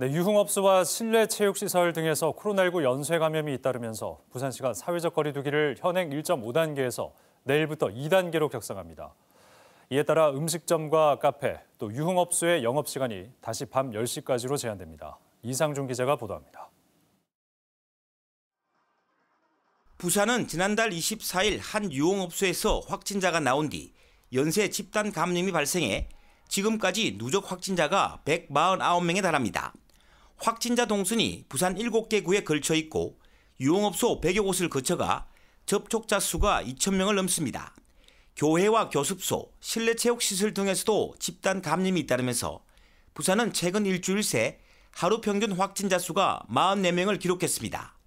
네, 유흥업소와 실내 체육시설 등에서 코로나19 연쇄 감염이 잇따르면서 부산시가 사회적 거리 두기를 현행 1.5단계에서 내일부터 2단계로 격상합니다. 이에 따라 음식점과 카페, 또 유흥업소의 영업시간이 다시 밤 10시까지로 제한됩니다. 이상준 기자가 보도합니다. 부산은 지난달 24일 한 유흥업소에서 확진자가 나온 뒤 연쇄 집단 감염이 발생해 지금까지 누적 확진자가 149명에 달합니다. 확진자 동순이 부산 7개 구에 걸쳐 있고 유흥업소 100여 곳을 거쳐가 접촉자 수가 2,000명을 넘습니다. 교회와 교습소, 실내체육시설 등에서도 집단 감염이 잇따르면서 부산은 최근 일주일 새 하루 평균 확진자 수가 44명을 기록했습니다.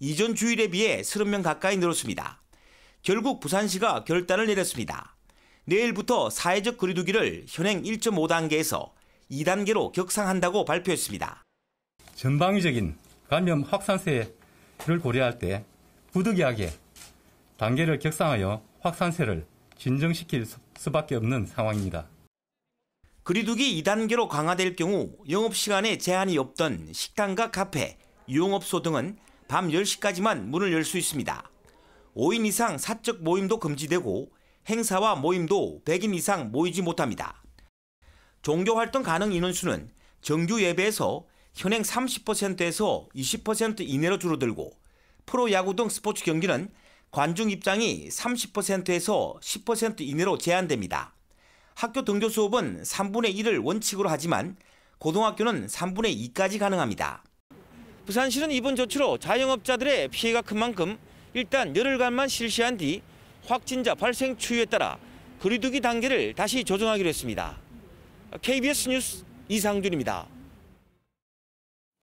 이전 주일에 비해 30명 가까이 늘었습니다. 결국 부산시가 결단을 내렸습니다. 내일부터 사회적 거리두기를 현행 1.5단계에서 2단계로 격상한다고 발표했습니다. 전방위적인 감염 확산세를 고려할 때 부득이하게 단계를 격상하여 확산세를 진정시킬 수밖에 없는 상황입니다. 그리두기 2단계로 강화될 경우 영업시간에 제한이 없던 식당과 카페, 유흥업소 등은 밤 10시까지만 문을 열 수 있습니다. 5인 이상 사적 모임도 금지되고 행사와 모임도 100인 이상 모이지 못합니다. 종교활동 가능 인원수는 정규 예배에서 현행 30%에서 20% 이내로 줄어들고 프로야구 등 스포츠 경기는 관중 입장이 30%에서 10% 이내로 제한됩니다. 학교 등교 수업은 3분의 1을 원칙으로 하지만 고등학교는 3분의 2까지 가능합니다. 부산시는 이번 조치로 자영업자들의 피해가 큰 만큼 일단 열흘간만 실시한 뒤 확진자 발생 추이에 따라 거리두기 단계를 다시 조정하기로 했습니다. KBS 뉴스 이상준입니다.